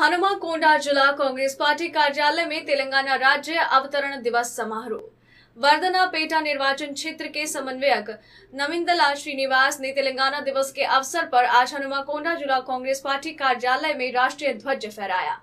हनुमाकोंडा जिला कांग्रेस पार्टी कार्यालय में तेलंगाना राज्य अवतरण दिवस समारोह पेटा निर्वाचन क्षेत्र के समन्वयक नविंदला श्रीनिवास ने तेलंगाना दिवस के अवसर पर आज हनुमाकोंडा जिला कांग्रेस पार्टी कार्यालय में राष्ट्रीय ध्वज फहराया